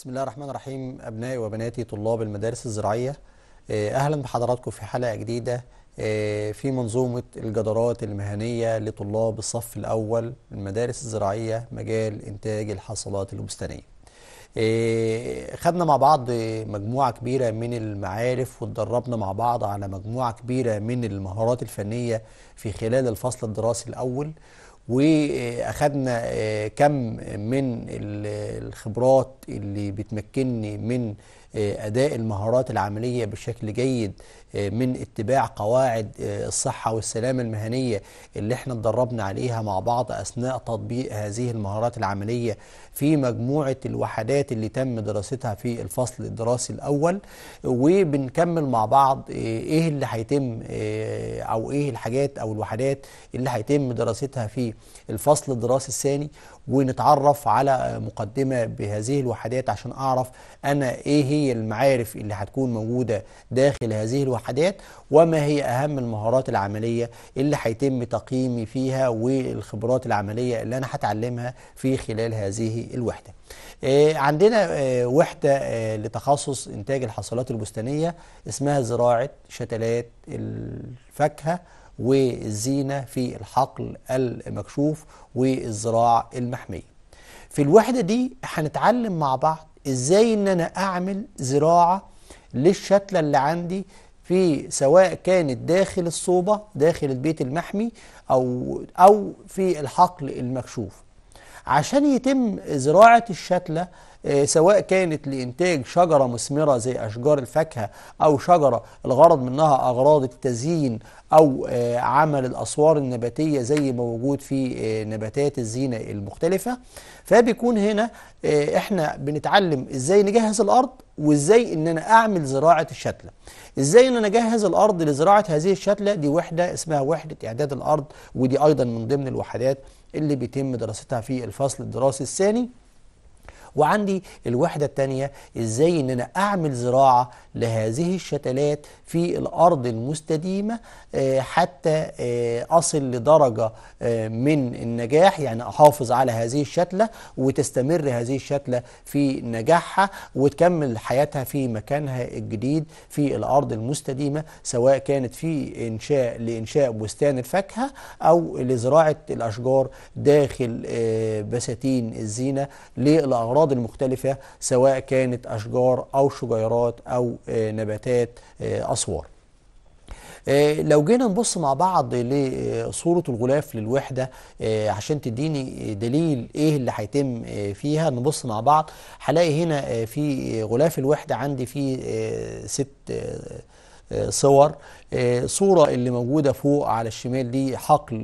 بسم الله الرحمن الرحيم أبنائي وبناتي طلاب المدارس الزراعية آه، أهلا بحضراتكم في حلقة جديدة آه، في منظومة الجدارات المهنية لطلاب الصف الأول المدارس الزراعية مجال إنتاج الحصلات البستانية آه، خدنا مع بعض مجموعة كبيرة من المعارف واتدربنا مع بعض على مجموعة كبيرة من المهارات الفنية في خلال الفصل الدراسي الأول واخدنا آه، كم من الخبرات اللي بتمكنني من آه، اداء المهارات العمليه بشكل جيد آه، من اتباع قواعد آه، الصحه والسلامه المهنيه اللي احنا اتدربنا عليها مع بعض اثناء تطبيق هذه المهارات العمليه في مجموعه الوحدات اللي تم دراستها في الفصل الدراسي الاول وبنكمل مع بعض ايه اللي هيتم او ايه الحاجات او الوحدات اللي هيتم دراستها في الفصل الدراسي الثاني ونتعرف على مقدمة بهذه الوحدات عشان أعرف أنا إيه هي المعارف اللي هتكون موجودة داخل هذه الوحدات وما هي أهم المهارات العملية اللي هيتم تقييمي فيها والخبرات العملية اللي أنا هتعلمها في خلال هذه الوحدة آه، عندنا آه، وحدة آه، لتخصص إنتاج الحصلات البستانية اسمها زراعة شتلات الفاكهة والزينة في الحقل المكشوف والزراع المحمي في الوحدة دي هنتعلم مع بعض ازاي ان انا اعمل زراعة للشتلة اللي عندي في سواء كانت داخل الصوبة داخل البيت المحمي أو, أو في الحقل المكشوف عشان يتم زراعة الشتلة آه، سواء كانت لإنتاج شجرة مثمرة زي أشجار الفاكهة أو شجرة الغرض منها أغراض التزيين أو آه، عمل الأسوار النباتية زي ما موجود في آه، نباتات الزينة المختلفة فبيكون هنا احنا بنتعلم ازاي نجهز الأرض وازاي ان انا اعمل زراعة الشتلة ازاي ان انا اجهز الارض لزراعة هذه الشتلة دي وحدة اسمها وحدة اعداد الارض ودي ايضا من ضمن الوحدات اللي بيتم دراستها في الفصل الدراسي الثاني وعندي الوحدة التانية ازاي ان انا اعمل زراعة لهذه الشتلات في الارض المستديمة آه، حتى آه، اصل لدرجة آه، من النجاح يعني احافظ على هذه الشتلة وتستمر هذه الشتلة في نجاحها وتكمل حياتها في مكانها الجديد في الارض المستديمة سواء كانت في انشاء لانشاء بستان الفاكهة او لزراعة الاشجار داخل بساتين الزينة للاغراض الأراضي المختلفة سواء كانت أشجار أو شجيرات أو آه، نباتات آه، أسوار آه، لو جينا نبص مع بعض لصورة الغلاف للوحدة عشان تديني دليل ايه اللي هيتم فيها نبص مع بعض هلاقي هنا في غلاف الوحدة عندي فيه ست صور صورة اللي موجودة فوق على الشمال دي حقل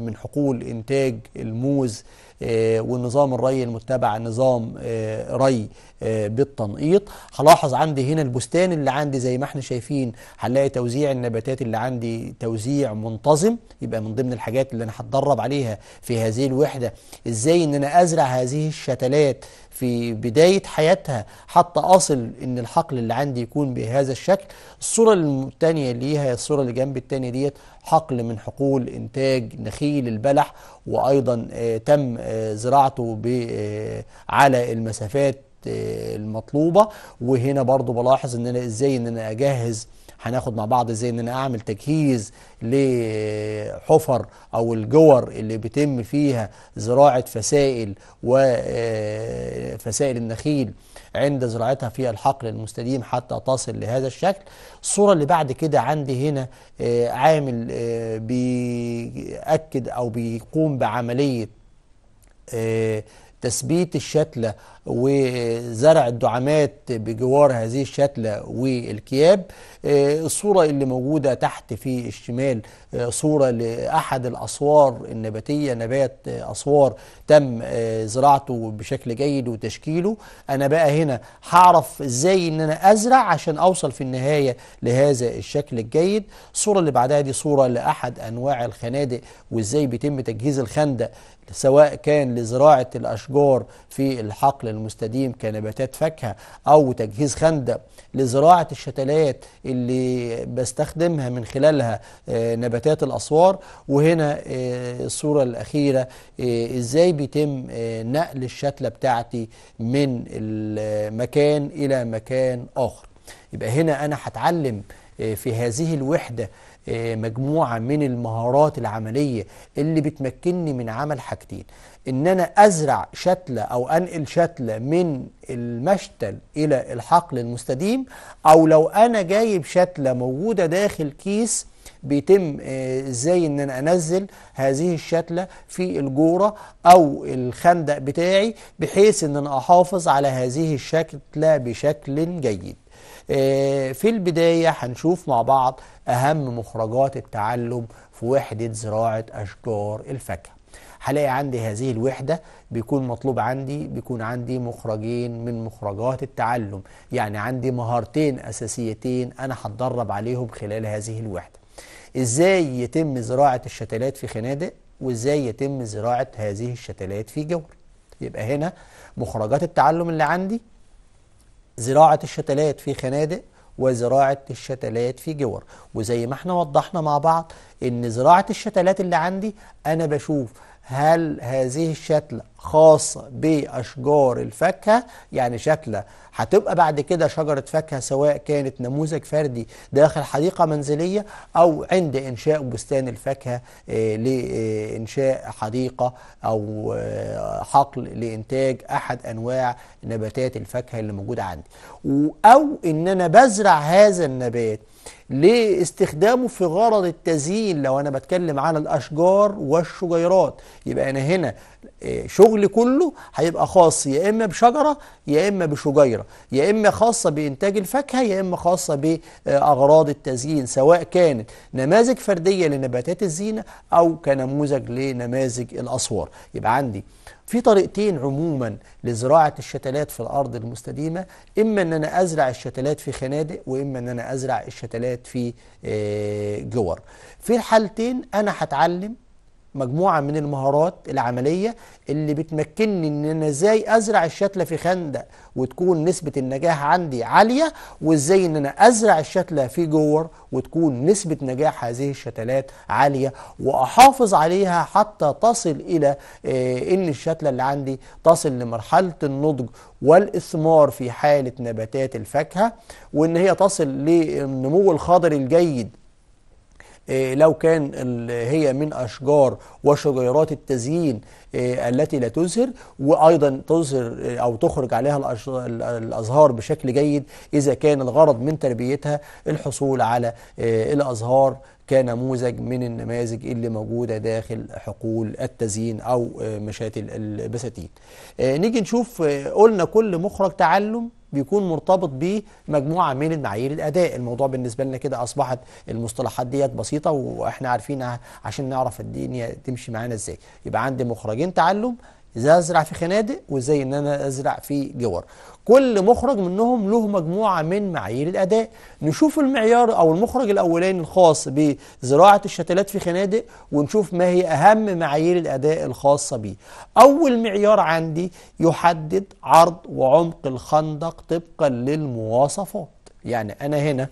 من حقول إنتاج الموز آه، والنظام الري المتبع نظام آه، ري آه، بالتنقيط هلاحظ عندي هنا البستان اللي عندي زي ما احنا شايفين هنلاقي توزيع النباتات اللي عندي توزيع منتظم يبقى من ضمن الحاجات اللي انا هتدرب عليها في هذه الوحده ازاي ان انا ازرع هذه الشتلات في بداية حياتها حتى أصل إن الحقل اللي عندي يكون بهذا الشكل الصورة الثانية ليها الصورة اللي جنب الثانية ديت حقل من حقول إنتاج نخيل البلح وأيضا آه، تم آه، زراعته آه، على المسافات المطلوبة وهنا برضو بلاحظ إن أنا إزاي إن أنا أجهز هناخد مع بعض ازاي ان انا اعمل تجهيز لحفر او الجور اللي بيتم فيها زراعه فسائل وفسائل آه، النخيل عند زراعتها في الحقل المستديم حتى تصل لهذا الشكل الصورة اللي بعد كده عندي هنا آه، عامل آه، بيأكد أو بيقوم بعملية تثبيت الشتلة وزرع الدعامات بجوار هذه الشتلة والكياب آه، الصورة اللي موجودة تحت في الشمال آه، صورة لأحد الأسوار النباتية نبات آه، أسوار تم زراعته بشكل جيد وتشكيله أنا بقى هنا هعرف إزاي إن أنا أزرع عشان أوصل في النهاية لهذا الشكل الجيد الصورة اللي بعدها دي صورة لأحد أنواع الخنادق وإزاي بيتم تجهيز الخندق سواء كان لزراعة الأشجار في الحقل المستديم كنباتات فاكهة أو تجهيز خندق لزراعة الشتلات اللي بستخدمها من خلالها آه، نباتات الأسوار وهنا آه، الصورة الأخيرة آه، إزاي بيتم نقل الشتلة بتاعتي من المكان إلى مكان آخر يبقى هنا أنا هتعلم في هذه الوحدة مجموعة من المهارات العملية اللي بتمكنني من عمل حاجتين ان انا ازرع شتلة او انقل شتلة من المشتل الى الحقل المستديم او لو انا جايب شتلة موجودة داخل كيس بيتم آه، ازاي ان انا انزل هذه الشتلة في الجورة او الخندق بتاعي بحيث ان انا احافظ على هذه الشتلة بشكل جيد آه، في البداية هنشوف مع بعض اهم مخرجات التعلم في وحدة زراعة اشجار الفاكهة هلاقي عندي هذه الوحدة بيكون مطلوب عندي بيكون عندي مخرجين من مخرجات التعلم يعني عندي مهارتين أساسيتين أنا هتدرب عليهم خلال هذه الوحدة إزاي يتم زراعة الشتلات في خنادق وإزاي يتم زراعة هذه الشتلات في جور يبقى هنا مخرجات التعلم اللي عندي زراعة الشتلات في خنادق وزراعة الشتلات في جور وزي ما احنا وضحنا مع بعض ان زراعة الشتلات اللي عندي انا بشوف هل هذه الشتلة خاص بأشجار الفاكهة يعني شكلها هتبقى بعد كده شجرة فاكهة سواء كانت نموذج فردي داخل حديقة منزلية أو عند إنشاء بستان الفاكهة آه، لإنشاء حديقة أو آه، حقل لإنتاج أحد أنواع نباتات الفاكهة اللي موجودة عندي أو إن أنا بزرع هذا النبات لاستخدامه في غرض التزيين لو أنا بتكلم على الأشجار والشجيرات يبقى أنا هنا آه، شغل الشغل كله هيبقى خاص يا اما بشجره يا اما بشجيره يا اما خاصه بانتاج الفاكهه يا اما خاصه باغراض التزيين سواء كانت نماذج فرديه لنباتات الزينه او كنموذج لنماذج الاسوار يبقى عندي في طريقتين عموما لزراعه الشتلات في الارض المستديمه اما ان انا ازرع الشتلات في خنادق واما ان انا ازرع الشتلات في آه، جور في الحالتين انا هتعلم مجموعة من المهارات العملية اللي بتمكنني ان انا ازاي ازرع الشتلة في خندق وتكون نسبة النجاح عندي عالية وازاي ان انا ازرع الشتلة في جور وتكون نسبة نجاح هذه الشتلات عالية واحافظ عليها حتى تصل الى آه، ان الشتلة اللي عندي تصل لمرحلة النضج والاثمار في حالة نباتات الفاكهة وان هي تصل للنمو الخضري الجيد آه، لو كان هي من أشجار وشجيرات التزيين آه، التي لا تزهر وأيضا تظهر آه، أو تخرج عليها الأزهار بشكل جيد إذا كان الغرض من تربيتها الحصول على الأزهار كنموذج من النماذج اللي موجودة داخل حقول التزيين أو آه، مشاتل البساتين آه، نيجي نشوف آه، قلنا كل مخرج تعلم بيكون مرتبط بمجموعه من المعايير الاداء الموضوع بالنسبه لنا كده اصبحت المصطلحات ديت بسيطه واحنا عارفينها عشان نعرف الدنيا تمشي معانا ازاي يبقى عندي مخرجين تعلم ازاي ازرع في خنادق وازاي ان انا ازرع في جوار كل مخرج منهم له مجموعه من معايير الاداء نشوف المعيار او المخرج الاولاني الخاص بزراعه الشتلات في خنادق ونشوف ما هي اهم معايير الاداء الخاصه بيه اول معيار عندي يحدد عرض وعمق الخندق طبقا للمواصفات يعني انا هنا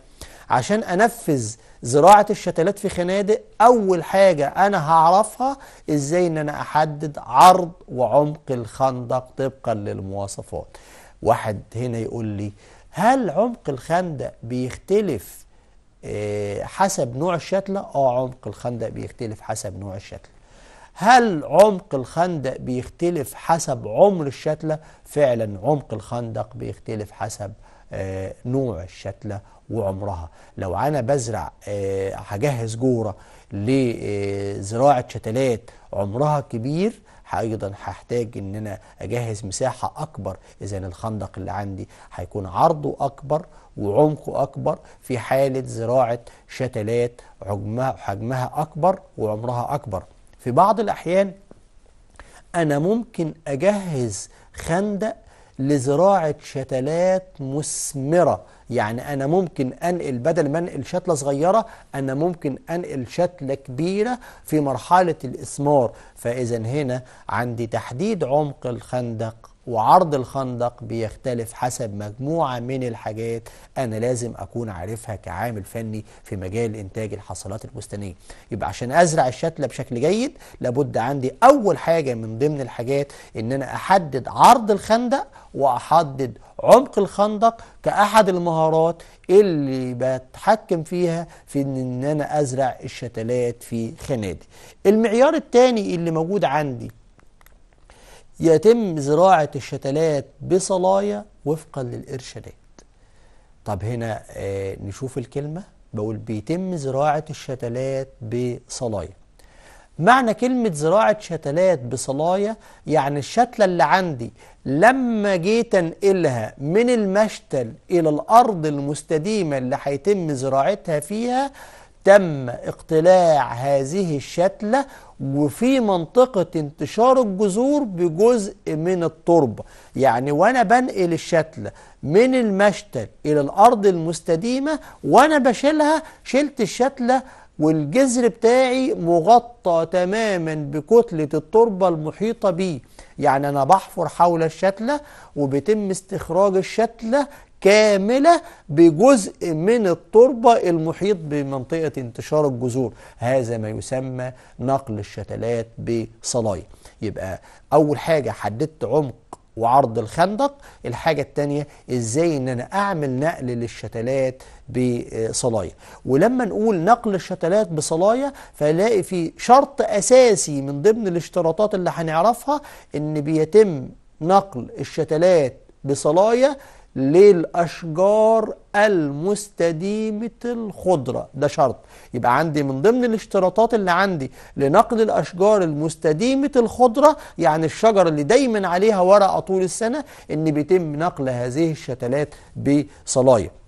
عشان انفذ زراعة الشتلات في خنادق أول حاجة أنا هعرفها إزاي إن أنا أحدد عرض وعمق الخندق طبقا للمواصفات واحد هنا يقول لي هل عمق الخندق بيختلف آه، حسب نوع الشتلة؟ آه عمق الخندق بيختلف حسب نوع الشتلة هل عمق الخندق بيختلف حسب عمر الشتلة؟ فعلا عمق الخندق بيختلف حسب آه، نوع الشتلة وعمرها لو انا بزرع آه، هجهز جوره لزراعه شتلات عمرها كبير ايضا هحتاج ان انا اجهز مساحه اكبر اذا الخندق اللي عندي هيكون عرضه اكبر وعمقه اكبر في حاله زراعه شتلات حجمها حجمها اكبر وعمرها اكبر في بعض الاحيان انا ممكن اجهز خندق لزراعه شتلات مثمره يعني أنا ممكن أنقل بدل ما أنقل شتلة صغيرة أنا ممكن أنقل شتلة كبيرة في مرحلة الإسمار فإذا هنا عندي تحديد عمق الخندق وعرض الخندق بيختلف حسب مجموعة من الحاجات أنا لازم أكون عارفها كعامل فني في مجال إنتاج الحصلات البستانية يبقى عشان أزرع الشتلة بشكل جيد لابد عندي أول حاجة من ضمن الحاجات إن أنا أحدد عرض الخندق وأحدد عمق الخندق كأحد المهارات اللي بتحكم فيها في ان, انا ازرع الشتلات في خنادي المعيار الثاني اللي موجود عندي يتم زراعة الشتلات بصلايا وفقا للإرشادات طب هنا آه، نشوف الكلمة بقول بيتم زراعة الشتلات بصلايا معنى كلمة زراعة شتلات بصلاية يعني الشتلة اللي عندي لما جيت انقلها من المشتل إلى الأرض المستديمة اللي هيتم زراعتها فيها تم اقتلاع هذه الشتلة وفي منطقة انتشار الجذور بجزء من التربة يعني وانا بنقل الشتلة من المشتل الى الارض المستديمة وانا بشيلها شلت الشتلة والجذر بتاعي مغطى تماما بكتلة التربة المحيطة بيه يعني أنا بحفر حول الشتلة وبيتم استخراج الشتلة كاملة بجزء من التربة المحيط بمنطقة انتشار الجذور هذا ما يسمى نقل الشتلات بصلاية يبقى أول حاجة حددت عمق وعرض الخندق الحاجة التانية ازاي ان انا اعمل نقل للشتلات بصلايا ولما نقول نقل الشتلات بصلايا فلاقي في شرط اساسي من ضمن الاشتراطات اللي هنعرفها ان بيتم نقل الشتلات بصلايا للأشجار المستديمة الخضرة ده شرط يبقى عندي من ضمن الاشتراطات اللي عندي لنقل الأشجار المستديمة الخضرة يعني الشجر اللي دايما عليها ورقة طول السنة إن بيتم نقل هذه الشتلات بصلاية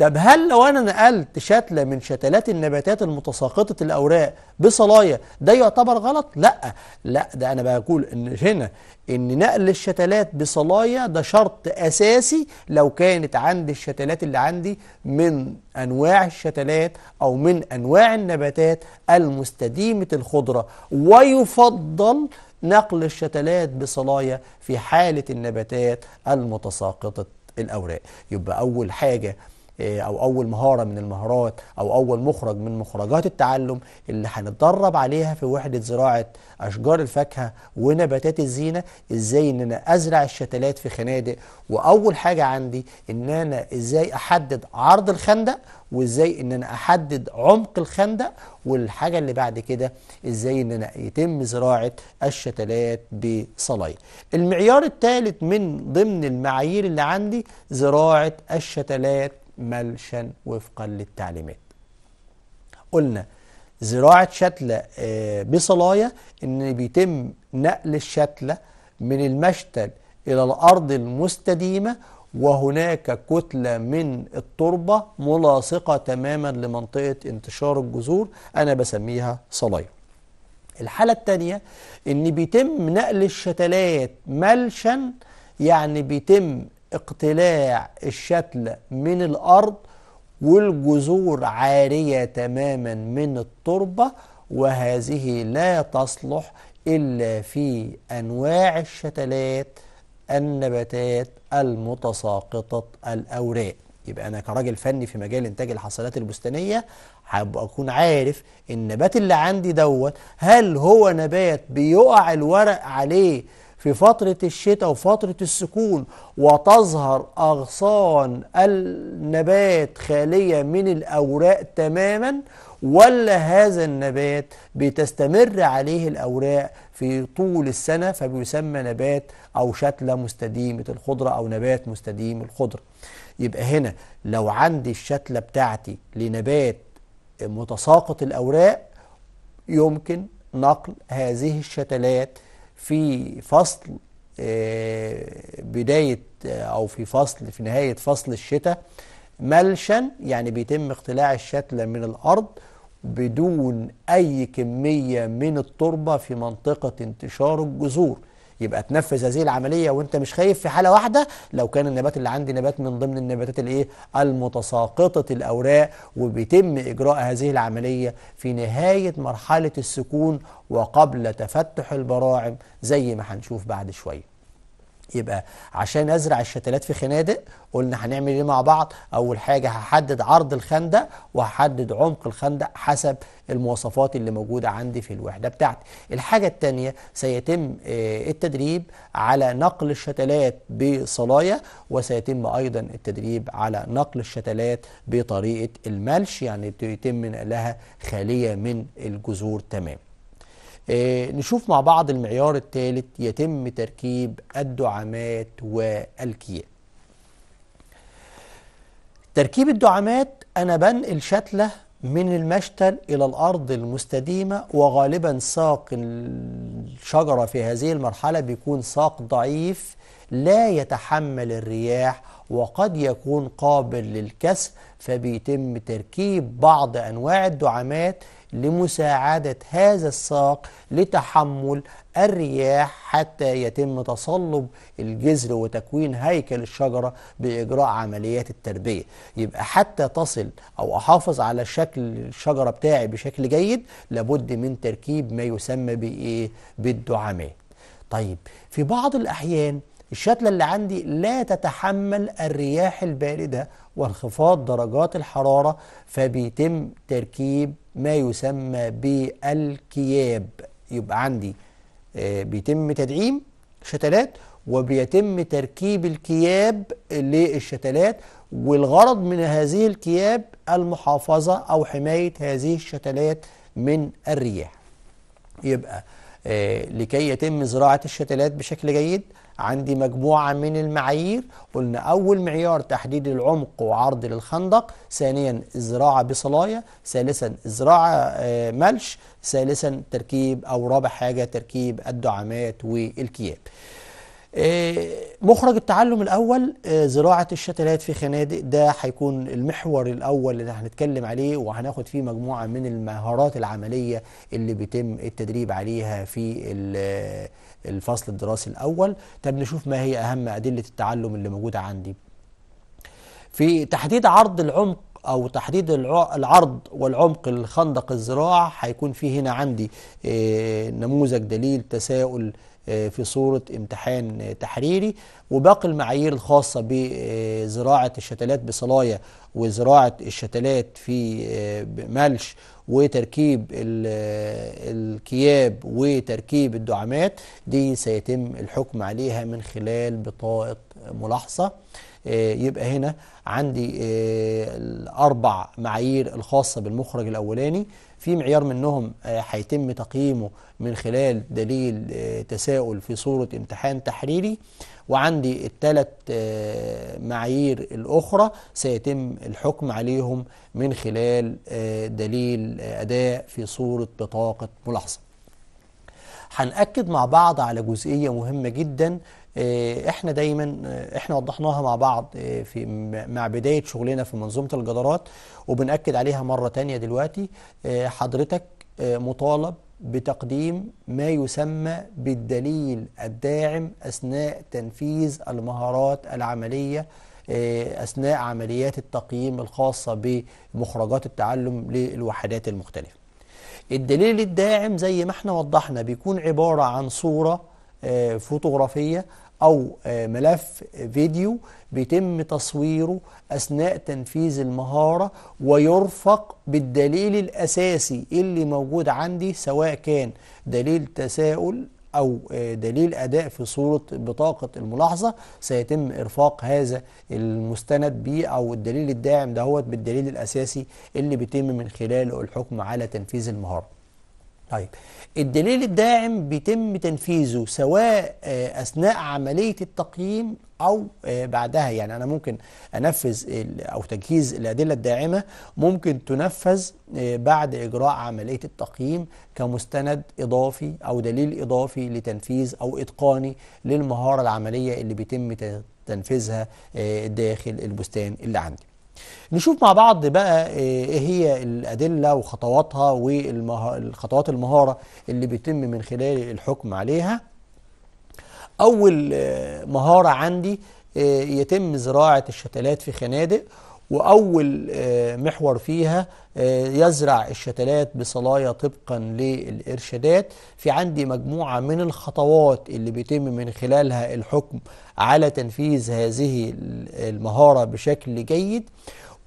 طب هل لو انا نقلت شتله من شتلات النباتات المتساقطه الاوراق بصلايه ده يعتبر غلط؟ لا لا ده انا بقول ان هنا ان نقل الشتلات بصلايه ده شرط اساسي لو كانت عندي الشتلات اللي عندي من انواع الشتلات او من انواع النباتات المستديمه الخضره ويفضل نقل الشتلات بصلايه في حاله النباتات المتساقطه الاوراق يبقى اول حاجه إيه، او اول مهاره من المهارات او اول مخرج من مخرجات التعلم اللي هنتدرب عليها في وحده زراعه اشجار الفاكهه ونباتات الزينه ازاي ان انا ازرع الشتلات في خنادق واول حاجه عندي ان انا ازاي احدد عرض الخندق وازاي ان انا احدد عمق الخندق والحاجه اللي بعد كده ازاي ان انا يتم زراعه الشتلات بصلاية المعيار الثالث من ضمن المعايير اللي عندي زراعه الشتلات ملشا وفقا للتعليمات قلنا زراعة شتلة آه، بصلاية ان بيتم نقل الشتلة من المشتل الى الارض المستديمة وهناك كتلة من التربة ملاصقة تماما لمنطقة انتشار الجذور أنا بسميها صلاية الحالة الثانية إن بيتم نقل الشتلات ملشا يعني بيتم اقتلاع الشتل من الأرض والجذور عارية تماما من التربة وهذه لا تصلح إلا في أنواع الشتلات النباتات المتساقطة الأوراق يبقى أنا كراجل فني في مجال إنتاج الحصلات البستانية حابب أكون عارف النبات اللي عندي دوت هل هو نبات بيقع الورق عليه في فترة الشتاء وفترة السكون وتظهر أغصان النبات خالية من الأوراق تماما ولا هذا النبات بتستمر عليه الأوراق في طول السنة فبيسمى نبات أو شتلة مستديمة الخضرة أو نبات مستديم الخضرة يبقى هنا لو عندي الشتلة بتاعتي لنبات متساقط الأوراق يمكن نقل هذه الشتلات في فصل آه، بداية آه، أو في فصل في نهاية فصل الشتاء ملشن يعني بيتم اقتلاع الشتلة من الأرض بدون أي كمية من التربة في منطقة انتشار الجذور يبقى تنفذ هذه العمليه وانت مش خايف في حاله واحده لو كان النبات اللي عندي نبات من ضمن النباتات الايه المتساقطه الاوراق وبيتم اجراء هذه العمليه في نهايه مرحله السكون وقبل تفتح البراعم زي ما هنشوف بعد شويه يبقى عشان ازرع الشتلات في خنادق قلنا هنعمل ايه مع بعض اول حاجه هحدد عرض الخندق وهحدد عمق الخندق حسب المواصفات اللي موجوده عندي في الوحده بتاعتي الحاجه الثانيه سيتم آه، التدريب على نقل الشتلات بصلايا وسيتم ايضا التدريب على نقل الشتلات بطريقه الملش يعني يتم نقلها خاليه من الجذور تمام آه، نشوف مع بعض المعيار الثالث يتم تركيب الدعامات والكيان تركيب الدعامات أنا بنقل شتلة من المشتل إلى الأرض المستديمة وغالبا ساق الشجرة في هذه المرحلة بيكون ساق ضعيف لا يتحمل الرياح وقد يكون قابل للكسر فبيتم تركيب بعض أنواع الدعامات لمساعدة هذا الساق لتحمل الرياح حتى يتم تصلب الجذر وتكوين هيكل الشجرة بإجراء عمليات التربية يبقى حتى تصل أو أحافظ على شكل الشجرة بتاعي بشكل جيد لابد من تركيب ما يسمى بإيه بالدعامات طيب في بعض الأحيان الشتلة اللي عندي لا تتحمل الرياح الباردة وانخفاض درجات الحرارة فبيتم تركيب ما يسمى بالكياب يبقى عندي آه، بيتم تدعيم شتلات وبيتم تركيب الكياب للشتلات والغرض من هذه الكياب المحافظة أو حماية هذه الشتلات من الرياح يبقى آه، لكي يتم زراعة الشتلات بشكل جيد عندي مجموعة من المعايير قلنا أول معيار تحديد العمق وعرض للخندق ثانيا الزراعة بصلاية ثالثا زراعة آه، ملش ثالثا تركيب أو رابع حاجة تركيب الدعامات والكياب آه، مخرج التعلم الاول آه، زراعه الشتلات في خنادق ده هيكون المحور الاول اللي هنتكلم عليه وهناخد فيه مجموعه من المهارات العمليه اللي بيتم التدريب عليها في آه، الفصل الدراسي الاول طب نشوف ما هي اهم ادله التعلم اللي موجوده عندي في تحديد عرض العمق او تحديد العرض والعمق الخندق الزراعي هيكون فيه هنا عندي نموذج دليل تساؤل آه، في صورة امتحان تحريري وباقي المعايير الخاصة بزراعة الشتلات بصلاية وزراعة الشتلات في آه، ملش وتركيب آه، الكياب وتركيب الدعامات دي سيتم الحكم عليها من خلال بطاقة ملاحظة يبقى هنا عندي الأربع معايير الخاصة بالمخرج الأولاني في معيار منهم آه، هيتم تقييمه من خلال دليل آه، تساؤل في صورة امتحان تحريري وعندي الثلاث آه، معايير الأخرى سيتم الحكم عليهم من خلال دليل أداء في صورة بطاقة ملاحظة هنأكد مع بعض على جزئية مهمة جدا آه، احنا دايما آه، احنا وضحناها مع بعض آه، في مع بدايه شغلنا في منظومه الجدارات وبناكد عليها مره تانية دلوقتي حضرتك مطالب بتقديم ما يسمى بالدليل الداعم اثناء تنفيذ المهارات العمليه اثناء عمليات التقييم الخاصه بمخرجات التعلم للوحدات المختلفه. الدليل الداعم زي ما احنا وضحنا بيكون عباره عن صوره آه، فوتوغرافية أو آه، ملف فيديو بيتم تصويره أثناء تنفيذ المهارة ويرفق بالدليل الأساسي اللي موجود عندي سواء كان دليل تساؤل أو آه، دليل أداء في صورة بطاقة الملاحظة سيتم إرفاق هذا المستند بيه أو الدليل الداعم دهوت بالدليل الأساسي اللي بيتم من خلاله الحكم على تنفيذ المهارة طيب الدليل الداعم بيتم تنفيذه سواء آه، أثناء عملية التقييم أو آه، بعدها يعني أنا ممكن أنفذ أو تجهيز الأدلة الداعمة ممكن تنفذ آه، بعد إجراء عملية التقييم كمستند إضافي أو دليل إضافي لتنفيذ أو إتقاني للمهارة العملية اللي بيتم تنفيذها داخل البستان اللي عندي نشوف مع بعض بقى آه، ايه هي الادله وخطواتها وخطوات المهاره اللي بيتم من خلال الحكم عليها اول آه، مهاره عندي آه، يتم زراعه الشتلات في خنادق وأول آه، محور فيها آه، يزرع الشتلات بصلايا طبقا للإرشادات في عندي مجموعة من الخطوات اللي بيتم من خلالها الحكم على تنفيذ هذه المهارة بشكل جيد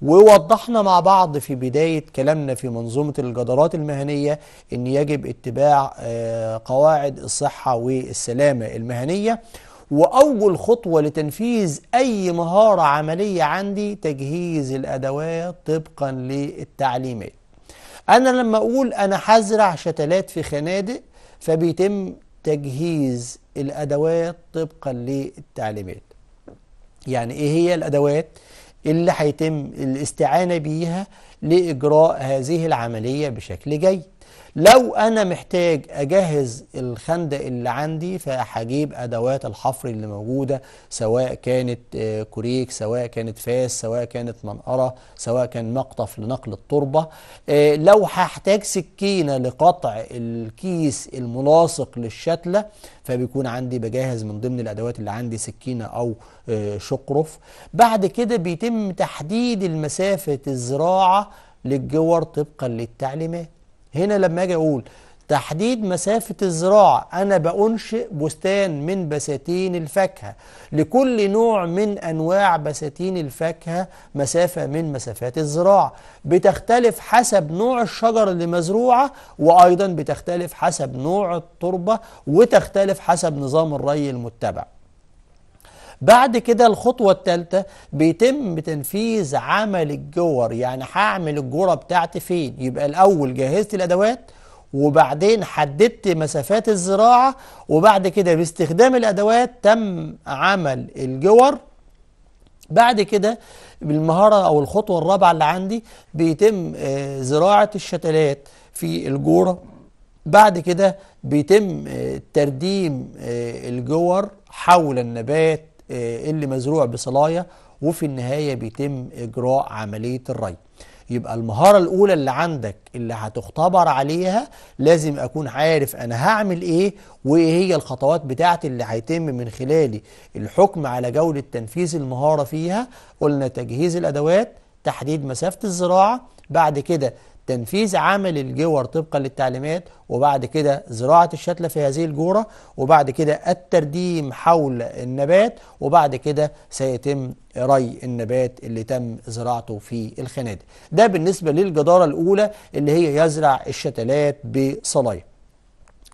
ووضحنا مع بعض في بداية كلامنا في منظومة الجدارات المهنية أن يجب اتباع آه، قواعد الصحة والسلامة المهنية وأول خطوة لتنفيذ أي مهارة عملية عندي تجهيز الأدوات طبقا للتعليمات أنا لما أقول أنا هزرع شتلات في خنادق فبيتم تجهيز الأدوات طبقا للتعليمات يعني إيه هي الأدوات اللي هيتم الاستعانة بيها لإجراء هذه العملية بشكل جيد لو انا محتاج اجهز الخندق اللي عندي فهجيب ادوات الحفر اللي موجوده سواء كانت آه، كوريك سواء كانت فاس سواء كانت منقره سواء كان مقطف لنقل التربه آه، لو هحتاج سكينه لقطع الكيس الملاصق للشتله فبيكون عندي بجهز من ضمن الادوات اللي عندي سكينه او آه، شقرف بعد كده بيتم تحديد المسافه الزراعه للجور طبقا للتعليمات هنا لما اجي اقول تحديد مسافة الزراعة أنا بأنشئ بستان من بساتين الفاكهة لكل نوع من أنواع بساتين الفاكهة مسافة من مسافات الزراعة بتختلف حسب نوع الشجر اللي مزروعة وأيضا بتختلف حسب نوع التربة وتختلف حسب نظام الري المتبع بعد كده الخطوة الثالثة بيتم تنفيذ عمل الجور يعني هعمل الجورة بتاعتي فين يبقى الأول جهزت الأدوات وبعدين حددت مسافات الزراعة وبعد كده باستخدام الأدوات تم عمل الجور بعد كده بالمهارة أو الخطوة الرابعة اللي عندي بيتم آه، زراعة الشتلات في الجورة بعد كده بيتم آه، ترديم آه، الجور حول النبات آه، اللي مزروع بصلايه وفي النهايه بيتم اجراء عمليه الري يبقى المهاره الاولى اللي عندك اللي هتختبر عليها لازم اكون عارف انا هعمل ايه وايه هي الخطوات بتاعتي اللي هيتم من خلالي الحكم على جوله تنفيذ المهاره فيها قلنا تجهيز الادوات تحديد مسافه الزراعه بعد كده تنفيذ عمل الجور طبقا للتعليمات وبعد كده زراعة الشتلة في هذه الجورة وبعد كده الترديم حول النبات وبعد كده سيتم ري النبات اللي تم زراعته في الخنادق ده بالنسبة للجدارة الأولى اللي هي يزرع الشتلات بصلاية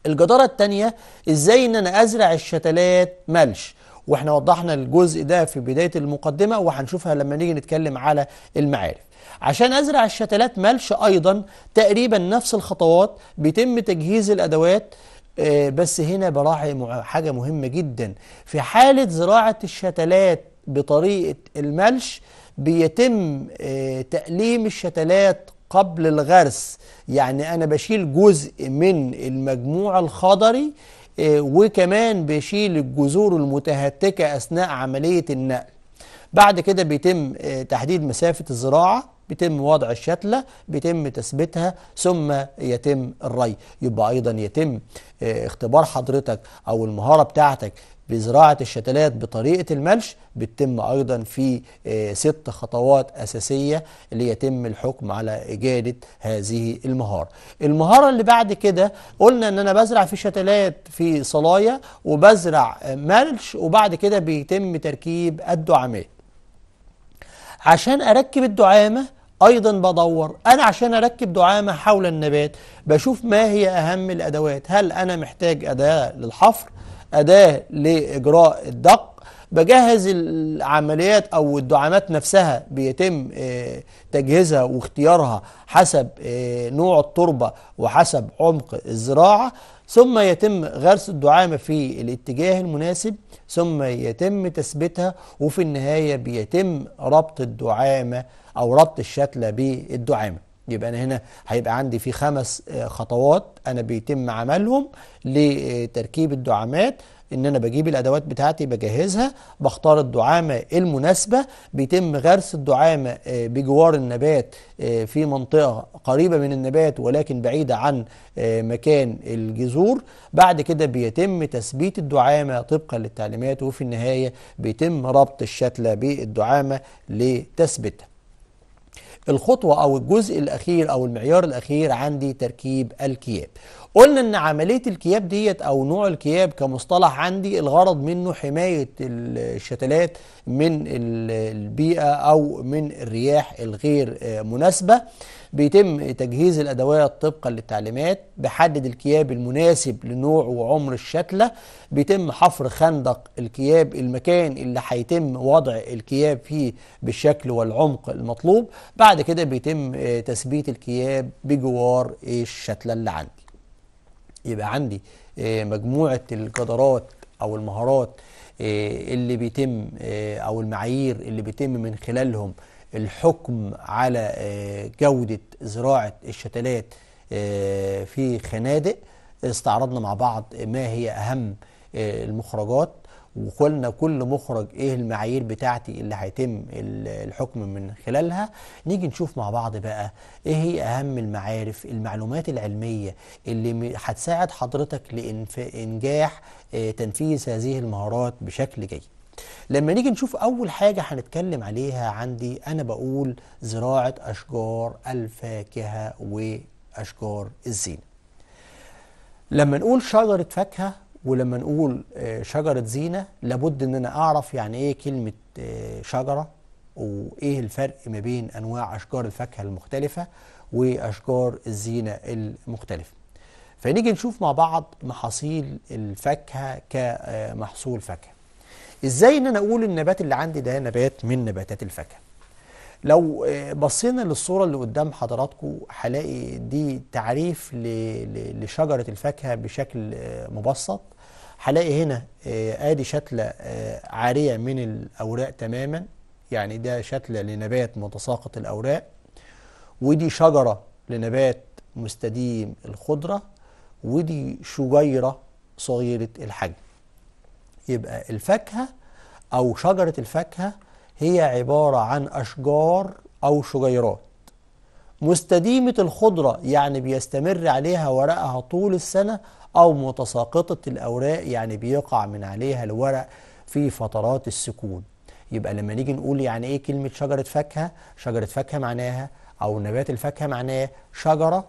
الجدارة الثانية ازاي ان انا ازرع الشتلات ملش واحنا وضحنا الجزء ده في بداية المقدمة وهنشوفها لما نيجي نتكلم على المعارف عشان أزرع الشتلات ملش أيضا تقريبا نفس الخطوات بيتم تجهيز الأدوات آه، بس هنا براعي حاجة مهمة جدا في حالة زراعة الشتلات بطريقة الملش بيتم آه، تأليم الشتلات قبل الغرس يعني أنا بشيل جزء من المجموع الخضري آه، وكمان بشيل الجذور المتهتكة أثناء عملية النقل بعد كده بيتم تحديد مسافة الزراعة بيتم وضع الشتلة بيتم تثبيتها ثم يتم الري يبقى أيضا يتم آه، اختبار حضرتك أو المهارة بتاعتك بزراعة الشتلات بطريقة الملش بتتم أيضا في آه، ست خطوات أساسية ليتم الحكم على إجادة هذه المهارة المهارة اللي بعد كده قلنا أن أنا بزرع في شتلات في صلاية وبزرع آه، ملش وبعد كده بيتم تركيب الدعامات عشان أركب الدعامة أيضا بدور أنا عشان أركب دعامة حول النبات بشوف ما هي أهم الأدوات هل أنا محتاج أداة للحفر أداة لإجراء الدق بجهز العمليات أو الدعامات نفسها بيتم آه، تجهيزها واختيارها حسب آه، نوع التربة وحسب عمق الزراعة ثم يتم غرس الدعامة في الاتجاه المناسب ثم يتم تثبيتها وفي النهاية بيتم ربط الدعامة او ربط الشتله بالدعامه يبقى انا هنا هيبقى عندي في خمس آه، خطوات انا بيتم عملهم لتركيب الدعامات ان انا بجيب الادوات بتاعتي بجهزها بختار الدعامه المناسبه بيتم غرس الدعامه آه، بجوار النبات آه، في منطقه قريبه من النبات ولكن بعيده عن مكان الجذور بعد كده بيتم تثبيت الدعامه طبقا للتعليمات وفي النهايه بيتم ربط الشتله بالدعامه لتثبيتها الخطوة أو الجزء الأخير أو المعيار الأخير عندي تركيب الكياب قلنا ان عمليه الكياب ديت او نوع الكياب كمصطلح عندي الغرض منه حمايه الشتلات من البيئه او من الرياح الغير آه، مناسبه بيتم تجهيز الادوات طبقا للتعليمات بحدد الكياب المناسب لنوع وعمر الشتله بيتم حفر خندق الكياب المكان اللي هيتم وضع الكياب فيه بالشكل والعمق المطلوب بعد كده بيتم آه، تثبيت الكياب بجوار الشتله اللي عندي يبقى عندي آه، مجموعه القدرات او المهارات آه، اللي بيتم او المعايير اللي بيتم من خلالهم الحكم على آه، جودة زراعة الشتلات آه، في خنادق استعرضنا مع بعض ما هي أهم آه، المخرجات وقلنا كل مخرج ايه المعايير بتاعتي اللي هيتم الحكم من خلالها نيجي نشوف مع بعض بقى ايه هي اهم المعارف المعلومات العلمية اللي هتساعد حضرتك لانجاح تنفيذ هذه المهارات بشكل جيد لما نيجي نشوف أول حاجة هنتكلم عليها عندي أنا بقول زراعة أشجار الفاكهة وأشجار الزينة لما نقول شجرة فاكهة ولما نقول آه، شجرة زينة لابد إن أنا أعرف يعني إيه كلمة آه، شجرة وإيه الفرق ما بين أنواع أشجار الفاكهة المختلفة وأشجار الزينة المختلفة فنيجي نشوف مع بعض محاصيل الفاكهة كمحصول فاكهة ازاي ان انا اقول النبات اللي عندي ده نبات من نباتات الفاكهه لو آه، بصينا للصوره اللي قدام حضراتكم هلاقي دي تعريف لشجره الفاكهه بشكل آه، مبسط هلاقي هنا آه، ادي شتله عاريه من الاوراق تماما يعني ده شتله لنبات متساقط الاوراق ودي شجره لنبات مستديم الخضره ودي شجيره صغيره الحجم يبقى الفاكهة أو شجرة الفاكهة هي عبارة عن أشجار أو شجيرات مستديمة الخضرة يعني بيستمر عليها ورقها طول السنة أو متساقطة الأوراق يعني بيقع من عليها الورق في فترات السكون يبقى لما نيجي نقول يعني إيه كلمة شجرة فاكهة شجرة فاكهة معناها أو نبات الفاكهة معناه شجرة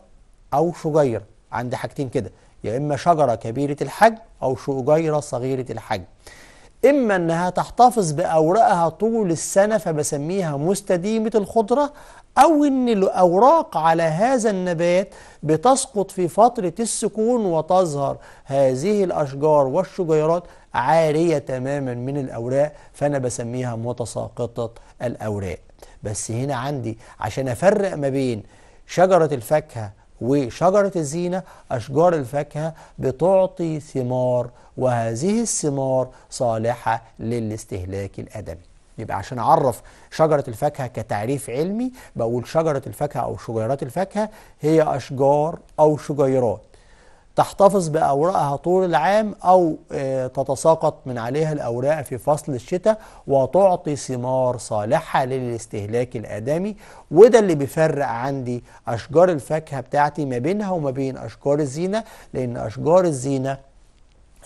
أو شجيرة عندي حاجتين كده يا إما شجرة كبيرة الحجم أو شجيرة صغيرة الحجم إما أنها تحتفظ بأوراقها طول السنة فبسميها مستديمة الخضرة أو أن الأوراق على هذا النبات بتسقط في فترة السكون وتظهر هذه الأشجار والشجيرات عارية تماما من الأوراق فأنا بسميها متساقطة الأوراق بس هنا عندي عشان أفرق ما بين شجرة الفاكهة وشجرة الزينة أشجار الفاكهة بتعطي ثمار وهذه الثمار صالحة للاستهلاك الأدبي يبقى عشان أعرف شجرة الفاكهة كتعريف علمي بقول شجرة الفاكهة أو شجيرات الفاكهة هي أشجار أو شجيرات تحتفظ بأوراقها طول العام أو آه، تتساقط من عليها الأوراق في فصل الشتاء وتعطي ثمار صالحة للاستهلاك الآدمي وده اللي بيفرق عندي أشجار الفاكهة بتاعتي ما بينها وما بين أشجار الزينة لأن أشجار الزينة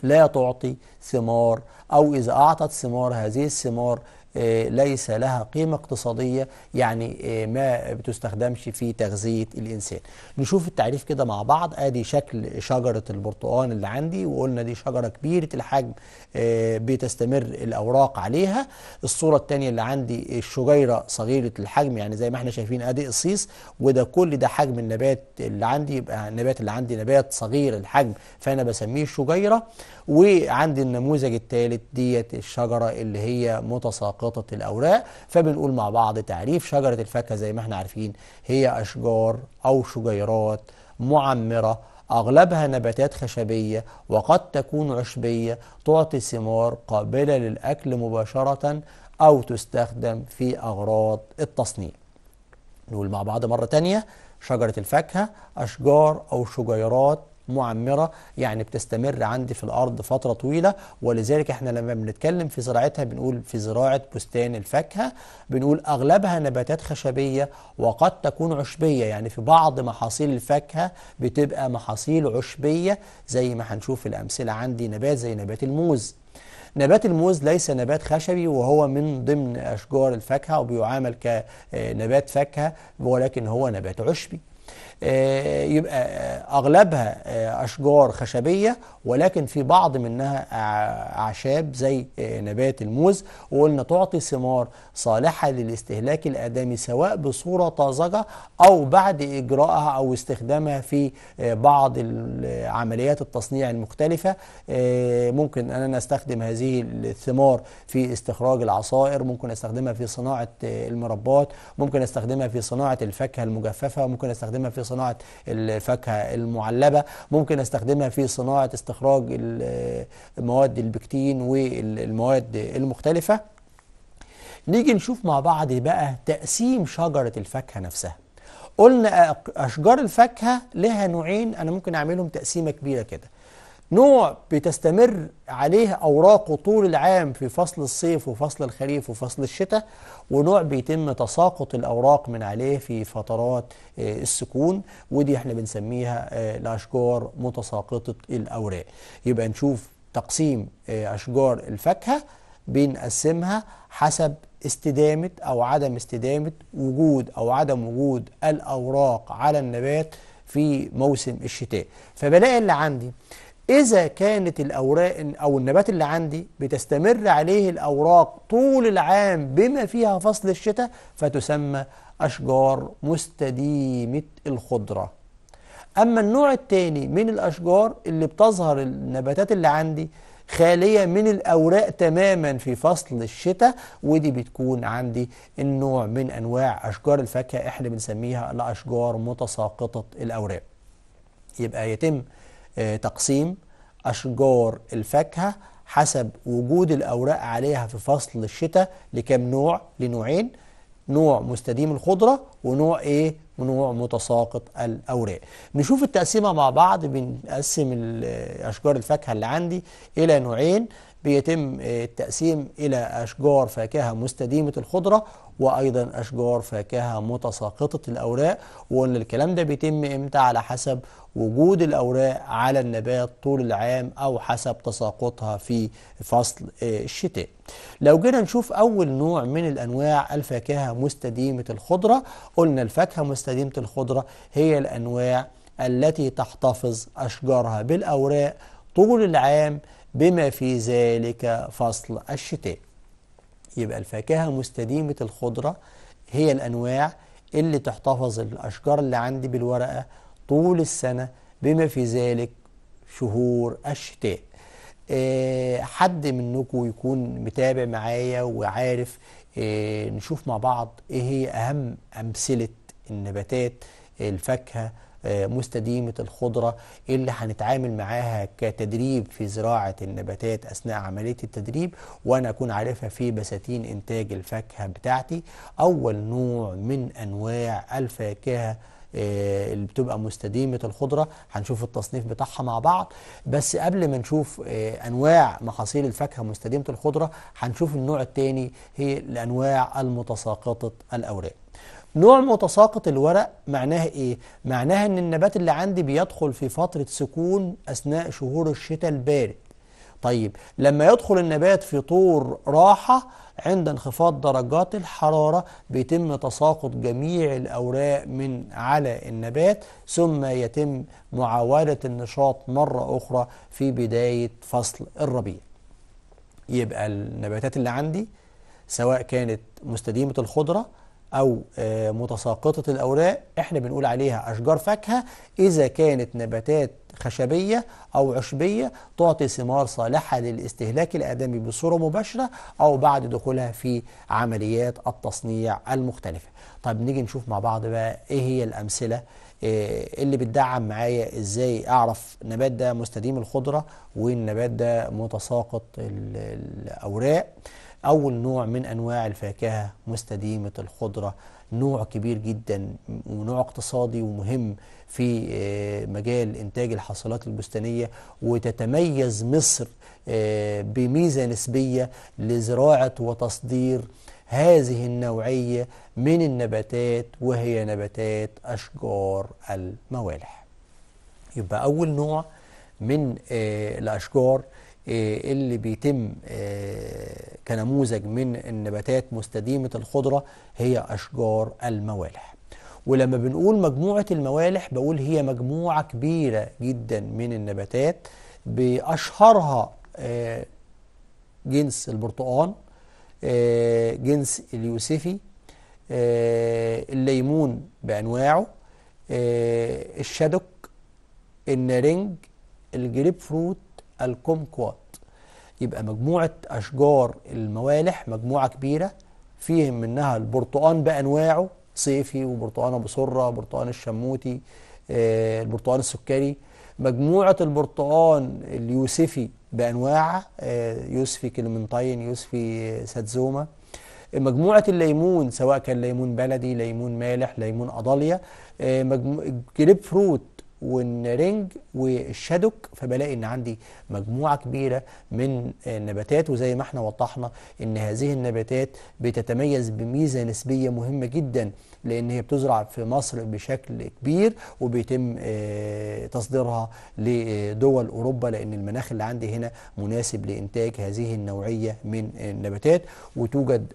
لا تعطي ثمار أو إذا أعطت ثمار هذه الثمار آه، ليس لها قيمة اقتصادية يعني آه، ما بتستخدمش في تغذية الإنسان نشوف التعريف كده مع بعض آدي شكل شجرة البرتقال اللي عندي وقلنا دي شجرة كبيرة الحجم آه، بتستمر الأوراق عليها الصورة الثانية اللي عندي الشجيرة صغيرة الحجم يعني زي ما احنا شايفين آدي قصيص وده كل ده حجم النبات اللي عندي يبقى النبات اللي عندي نبات صغير الحجم فأنا بسميه الشجيرة وعندي النموذج الثالث ديت الشجرة اللي هي متساقطة الأوراق فبنقول مع بعض تعريف شجرة الفاكهة زي ما احنا عارفين هي أشجار أو شجيرات معمرة أغلبها نباتات خشبية وقد تكون عشبية تعطي ثمار قابلة للأكل مباشرة أو تستخدم في أغراض التصنيع نقول مع بعض مرة تانية شجرة الفاكهة أشجار أو شجيرات معمرة يعني بتستمر عندي في الأرض فترة طويلة ولذلك احنا لما بنتكلم في زراعتها بنقول في زراعة بستان الفاكهة بنقول أغلبها نباتات خشبية وقد تكون عشبية يعني في بعض محاصيل الفاكهة بتبقى محاصيل عشبية زي ما هنشوف الأمثلة عندي نبات زي نبات الموز نبات الموز ليس نبات خشبي وهو من ضمن أشجار الفاكهة وبيعامل كنبات فاكهة ولكن هو نبات عشبي آه، يبقى اغلبها آه، اشجار خشبيه ولكن في بعض منها اعشاب زي آه، نبات الموز وقلنا تعطي ثمار صالحه للاستهلاك الادمي سواء بصوره طازجه او بعد اجرائها او استخدامها في بعض عمليات التصنيع المختلفه ممكن انا استخدم هذه الثمار في استخراج العصائر ممكن استخدمها في صناعه المربات ممكن استخدمها في صناعه الفاكهه المجففه ممكن استخدمها في صناعة صناعه الفاكهه المعلبه ممكن استخدمها في صناعه استخراج مواد البكتين والمواد المختلفه نيجي نشوف مع بعض بقى تقسيم شجره الفاكهه نفسها قلنا اشجار الفاكهه لها نوعين انا ممكن اعملهم تقسيمه كبيره كده نوع بتستمر عليه أوراقه طول العام في فصل الصيف وفصل الخريف وفصل الشتاء ونوع بيتم تساقط الأوراق من عليه في فترات آه، السكون ودي احنا بنسميها آه، الأشجار متساقطة الأوراق يبقى نشوف تقسيم آه، أشجار الفاكهة بنقسمها حسب استدامة أو عدم استدامة وجود أو عدم وجود الأوراق على النبات في موسم الشتاء فبلاقي اللي عندي إذا كانت الأوراق أو النبات اللي عندي بتستمر عليه الأوراق طول العام بما فيها فصل الشتاء فتسمى أشجار مستديمة الخضرة أما النوع التاني من الأشجار اللي بتظهر النباتات اللي عندي خالية من الأوراق تماما في فصل الشتاء ودي بتكون عندي النوع من أنواع أشجار الفاكهة إحنا بنسميها الأشجار متساقطة الأوراق يبقى يتم آه، تقسيم أشجار الفاكهة حسب وجود الأوراق عليها في فصل الشتاء لكم نوع لنوعين نوع مستديم الخضرة ونوع إيه؟ ونوع متساقط الأوراق نشوف التقسيمة مع بعض بنقسم آه، أشجار الفاكهة اللي عندي إلى نوعين بيتم آه، التقسيم إلى أشجار فاكهة مستديمة الخضرة وايضا اشجار فاكهه متساقطه الاوراق وان الكلام ده بيتم امتى على حسب وجود الاوراق على النبات طول العام او حسب تساقطها في فصل الشتاء لو جينا نشوف اول نوع من الانواع الفاكهه مستديمه الخضره قلنا الفاكهه مستديمه الخضره هي الانواع التي تحتفظ اشجارها بالاوراق طول العام بما في ذلك فصل الشتاء يبقى الفاكهة مستديمة الخضرة هي الأنواع اللي تحتفظ الأشجار اللي عندي بالورقة طول السنة بما في ذلك شهور الشتاء آه، حد منكم يكون متابع معايا وعارف آه، نشوف مع بعض ايه هي اهم امثله النباتات الفاكهه آه، مستديمة الخضرة اللي هنتعامل معاها كتدريب في زراعة النباتات أثناء عملية التدريب وأنا أكون عارفها في بساتين إنتاج الفاكهة بتاعتي أول نوع من أنواع الفاكهة آه، اللي بتبقى مستديمة الخضرة هنشوف التصنيف بتاعها مع بعض بس قبل ما نشوف آه، أنواع محاصيل الفاكهة مستديمة الخضرة هنشوف النوع الثاني هي الأنواع المتساقطة الأوراق نوع متساقط الورق معناها ايه؟ معناها ان النبات اللي عندي بيدخل في فترة سكون اثناء شهور الشتاء البارد. طيب لما يدخل النبات في طور راحة عند انخفاض درجات الحرارة بيتم تساقط جميع الأوراق من على النبات ثم يتم معاودة النشاط مرة أخرى في بداية فصل الربيع يبقى النباتات اللي عندي سواء كانت مستديمة الخضرة أو آه، متساقطة الأوراق إحنا بنقول عليها أشجار فاكهة إذا كانت نباتات خشبية أو عشبية تعطي ثمار صالحة للاستهلاك الآدمي بصورة مباشرة أو بعد دخولها في عمليات التصنيع المختلفة طب نيجي نشوف مع بعض بقى إيه هي الأمثلة إيه اللي بتدعم معايا إزاي أعرف نبات ده مستديم الخضرة والنبات ده متساقط الأوراق أول نوع من أنواع الفاكهة مستديمة الخضرة نوع كبير جدا ونوع اقتصادي ومهم في آه، مجال إنتاج الحاصلات البستانية وتتميز مصر آه، بميزة نسبية لزراعة وتصدير هذه النوعية من النباتات وهي نباتات أشجار الموالح يبقى أول نوع من آه، الأشجار إيه، اللي بيتم إيه، كنموذج من النباتات مستديمة الخضرة هي أشجار الموالح ولما بنقول مجموعة الموالح بقول هي مجموعة كبيرة جدا من النباتات بأشهرها إيه، جنس البرتقال جنس اليوسفي الليمون بأنواعه الشادوك النارنج الجريب فروت الكمكوات يبقى مجموعة أشجار الموالح مجموعة كبيرة فيهم منها البرتقان بأنواعه صيفي وبرتقان أبو سرة برتقان الشموتي آه، البرتقان السكري مجموعة البرتقان اليوسفي بأنواعه آه، يوسفي كلمنطين يوسفي آه، ساتزوما مجموعة الليمون سواء كان ليمون بلدي ليمون مالح ليمون أضاليا جريب فروت والرنج والشادوك فبلاقي ان عندي مجموعه كبيره من النباتات وزي ما احنا وضحنا ان هذه النباتات بتتميز بميزه نسبيه مهمه جدا لان هي بتزرع في مصر بشكل كبير وبيتم آه، تصديرها لدول اوروبا لان المناخ اللي عندي هنا مناسب لانتاج هذه النوعيه من النباتات وتوجد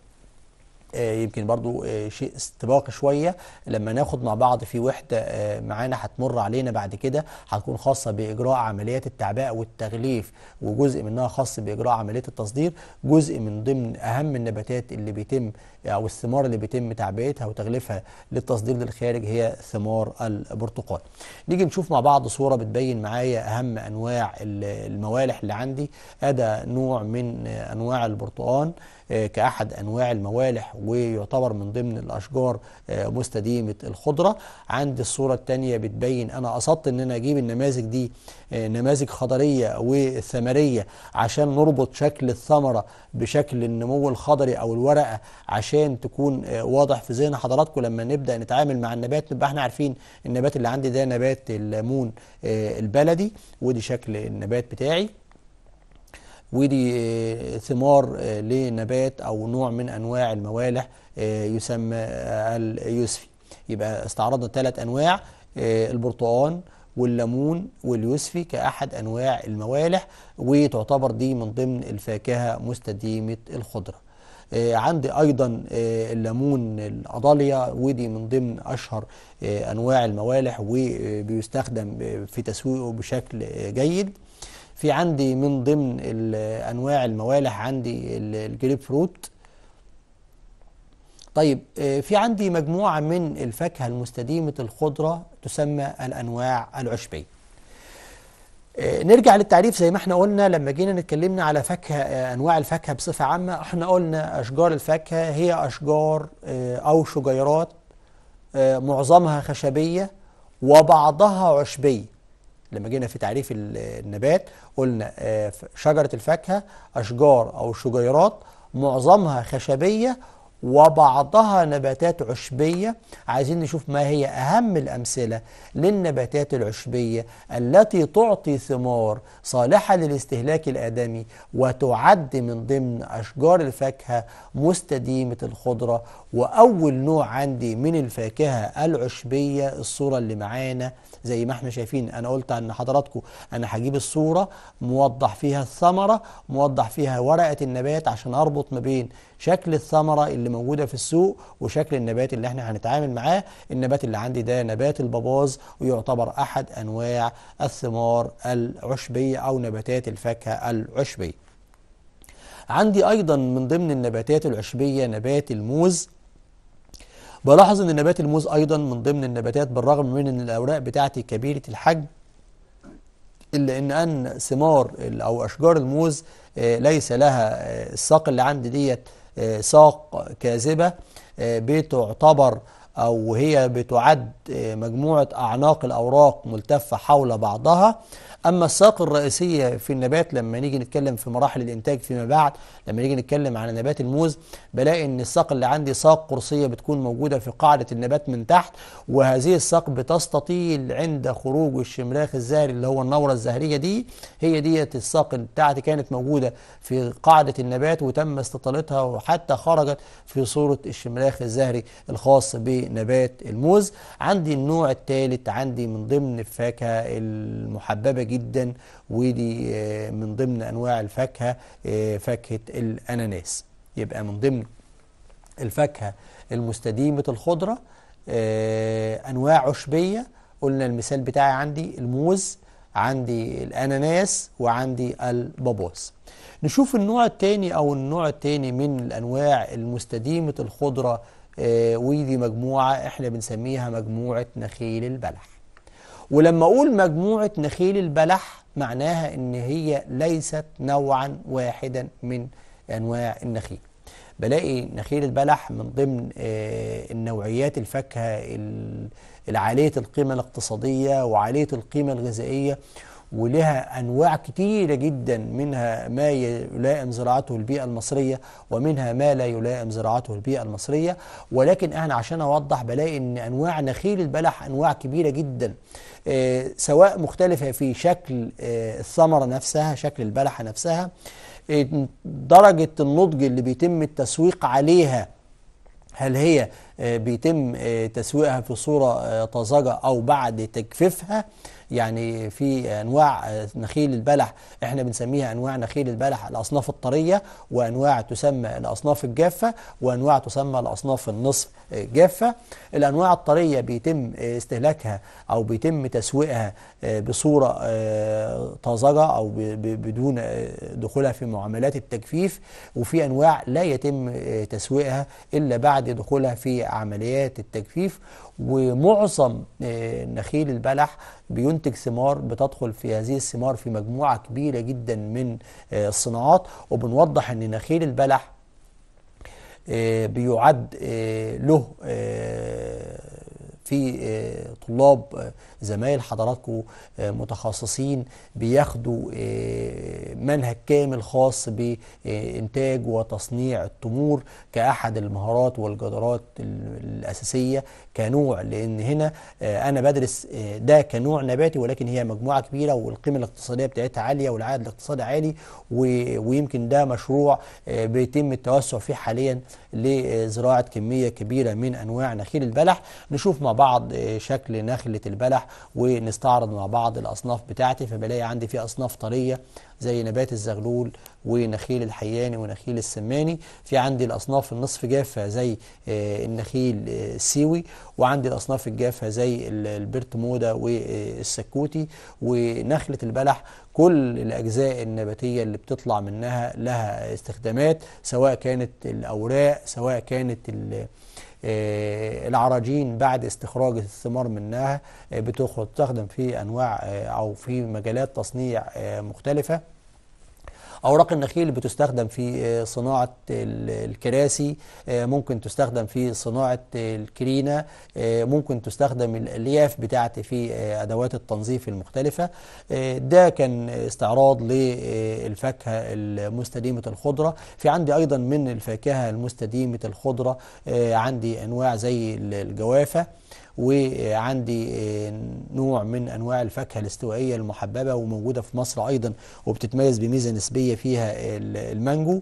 آه، يمكن برضو آه، شيء استباقي شوية لما ناخد مع بعض في وحدة آه، معانا هتمر علينا بعد كده هتكون خاصة بإجراء عمليات التعبئة والتغليف وجزء منها خاص بإجراء عملية التصدير جزء من ضمن أهم النباتات اللي بيتم أو الثمار اللي بيتم تعبئتها وتغليفها للتصدير للخارج هي ثمار البرتقال نيجي نشوف مع بعض صورة بتبين معايا أهم أنواع الموالح اللي عندي هذا نوع من أنواع البرتقال آه، كأحد أنواع الموالح ويعتبر من ضمن الأشجار آه، مستديمة الخضرة عند الصورة الثانية بتبين أنا قصدت إن أنا أجيب النماذج دي آه، نماذج خضرية وثمرية عشان نربط شكل الثمرة بشكل النمو الخضري أو الورقة عشان تكون واضح في ذهن حضراتكم لما نبدأ نتعامل مع النبات نبقى احنا عارفين النبات اللي عندي ده نبات الليمون البلدي ودي شكل النبات بتاعي ودي آه، ثمار آه، لنبات او نوع من انواع الموالح آه، يسمى اليوسفي يبقى استعرضنا ثلاث انواع البرتقال والليمون واليوسفي كأحد أنواع الموالح وتعتبر دي من ضمن الفاكهة مستديمة الخضرة عندي أيضا الليمون الأضالية ودي من ضمن أشهر أنواع الموالح وبيستخدم في تسويقه بشكل جيد في عندي من ضمن انواع الموالح عندي الجريب فروت طيب آه، في عندي مجموعة من الفاكهة المستديمة الخضرة تسمى الأنواع العشبية آه، نرجع للتعريف زي ما احنا قلنا لما جينا نتكلمنا على فاكهة آه، أنواع الفاكهة بصفة عامة احنا قلنا أشجار الفاكهة هي أشجار أو شجيرات معظمها خشبية وبعضها عشبية لما جينا في تعريف النبات قلنا آه، شجرة الفاكهة أشجار أو شجيرات معظمها خشبية وبعضها نباتات عشبية عايزين نشوف ما هي أهم الأمثلة للنباتات العشبية التي تعطي ثمار صالحة للاستهلاك الآدمي وتعد من ضمن أشجار الفاكهة مستديمة الخضرة وأول نوع عندي من الفاكهة العشبية الصورة اللي معانا زي ما احنا شايفين انا قلت ان حضراتكم انا هجيب الصوره موضح فيها الثمره موضح فيها ورقه النبات عشان اربط ما بين شكل الثمره اللي موجوده في السوق وشكل النبات اللي احنا هنتعامل معاه النبات اللي عندي ده نبات الباباز ويعتبر احد انواع الثمار العشبيه او نباتات الفاكهه العشبيه عندي ايضا من ضمن النباتات العشبيه نبات الموز بلاحظ ان نبات الموز ايضا من ضمن النباتات بالرغم من ان الاوراق بتاعتي كبيره الحجم الا ان ان ثمار او اشجار الموز آه، ليس لها آه، الساق اللي عندي ديت آه، ساق كاذبه بتعتبر أو هي بتعد آه، مجموعة أعناق الأوراق ملتفة حول بعضها أما الساق الرئيسية في النبات لما نيجي نتكلم في مراحل الإنتاج فيما بعد لما نيجي نتكلم عن نبات الموز بلاقي إن الساق اللي عندي ساق قرصية بتكون موجودة في قاعدة النبات من تحت وهذه الساق بتستطيل عند خروج الشمراخ الزهري اللي هو النورة الزهرية دي هي ديت الساق بتاعتي كانت موجودة في قاعدة النبات وتم استطالتها وحتى خرجت في صورة الشمراخ الزهري الخاص بالنبات نبات الموز عندي النوع الثالث عندي من ضمن الفاكهة المحببة جدا ودي آه، من ضمن أنواع الفاكهة آه، فاكهة الأناناس يبقى من ضمن الفاكهة المستديمة الخضرة آه، أنواع عشبية قلنا المثال بتاعي عندي الموز عندي الأناناس وعندي البابوس نشوف النوع الثاني أو النوع الثاني من الأنواع المستديمة الخضرة آه، ودي مجموعة احنا بنسميها مجموعة نخيل البلح ولما اقول مجموعة نخيل البلح معناها ان هي ليست نوعا واحدا من انواع النخيل بلاقي نخيل البلح من ضمن آه، النوعيات الفاكهة العالية القيمة الاقتصادية وعالية القيمة الغذائية ولها أنواع كتيرة جدا منها ما يلائم زراعته البيئة المصرية ومنها ما لا يلائم زراعته البيئة المصرية ولكن أنا عشان أوضح بلاقي أن أنواع نخيل البلح أنواع كبيرة جدا آه، سواء مختلفة في شكل آه، الثمرة نفسها شكل البلحة نفسها درجة النضج اللي بيتم التسويق عليها هل هي آه، بيتم تسويقها في صورة طازجة أو بعد تجفيفها يعني في أنواع آه، نخيل البلح إحنا بنسميها أنواع نخيل البلح الأصناف الطرية وأنواع تسمى الأصناف الجافة وأنواع تسمى الأصناف النصف جافة الأنواع الطرية بيتم استهلاكها أو بيتم تسويقها آه، بصورة آه، طازجة أو بدون دخولها في معاملات التجفيف وفي أنواع لا يتم تسويقها إلا بعد دخولها في عمليات التجفيف ومعظم آه، نخيل البلح بينتج ثمار بتدخل في هذه الثمار في مجموعة كبيرة جدا من آه، الصناعات وبنوضح ان نخيل البلح آه، بيعد له في طلاب زمايل حضراتكم متخصصين بياخدوا منهج كامل خاص بإنتاج وتصنيع التمور كأحد المهارات والجدارات الأساسية كنوع لأن هنا آه، أنا بدرس آه، ده كنوع نباتي ولكن هي مجموعة كبيرة والقيمة الاقتصادية بتاعتها عالية والعائد الاقتصادي عالي ويمكن ده مشروع آه، بيتم التوسع فيه حاليا لزراعة كمية كبيرة من أنواع نخيل البلح نشوف مع بعض شكل نخلة البلح ونستعرض مع بعض الأصناف بتاعتي فبلاقي عندي في أصناف طرية زي نبات الزغلول ونخيل الحياني ونخيل السماني في عندي الأصناف النصف جافة زي آه، النخيل السيوي آه، وعندي الأصناف الجافة زي البرت مودا والسكوتي آه، ونخلة البلح كل الأجزاء النباتية اللي بتطلع منها لها استخدامات سواء كانت الأوراق سواء كانت العراجين بعد استخراج الثمار منها بتخدم في أنواع أو في مجالات تصنيع مختلفة أوراق النخيل بتستخدم في آه، صناعة الكراسي آه، ممكن تستخدم في صناعة الكرينة آه، ممكن تستخدم الألياف بتاعت في أدوات التنظيف المختلفة ده كان استعراض للفاكهة المستديمة الخضرة في عندي أيضا من الفاكهة المستديمة الخضرة عندي أنواع زي الجوافة وعندي آه، نوع من أنواع الفاكهة الاستوائية المحببة وموجودة في مصر أيضا وبتتميز بميزة نسبية فيها المانجو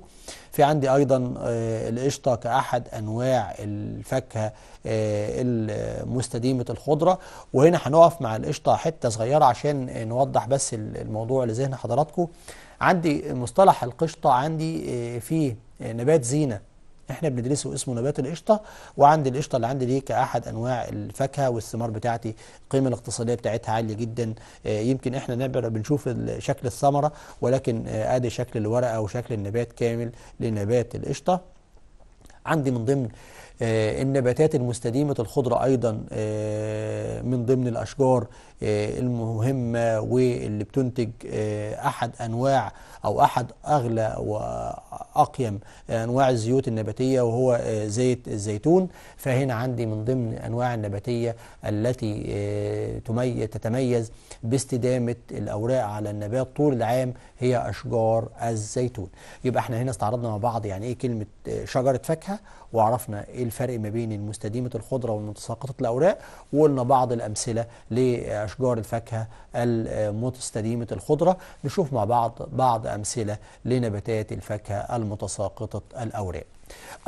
في عندي أيضا آه، القشطة كأحد أنواع الفاكهة آه، المستديمة الخضرة وهنا هنقف مع القشطة حتة صغيرة عشان نوضح بس الموضوع لذهن حضراتكم عندي مصطلح القشطة عندي فيه نبات زينة احنا بندرسه اسمه نبات القشطه وعند القشطه اللي عندي دي كاحد انواع الفاكهه والثمار بتاعتي القيمه الاقتصاديه بتاعتها عاليه جدا آه، يمكن احنا نعبر بنشوف شكل الثمره ولكن آه، ادي شكل الورقه وشكل النبات كامل لنبات القشطه عندي من ضمن آه، النباتات المستديمة الخضرة أيضا من ضمن الأشجار آه، المهمة واللي بتنتج آه، أحد أنواع أو أحد أغلى وأقيم آه، أنواع الزيوت النباتية وهو زيت الزيتون فهنا عندي من ضمن أنواع النباتية التي تتميز باستدامة الأوراق على النبات طول العام هي أشجار الزيتون يبقى احنا هنا استعرضنا مع بعض يعني إيه كلمة شجرة فاكهة وعرفنا ايه الفرق ما بين المستديمه الخضره والمتساقطه الاوراق وقلنا بعض الامثله لاشجار الفاكهه المستديمه الخضره نشوف مع بعض بعض امثله لنباتات الفاكهه المتساقطه الاوراق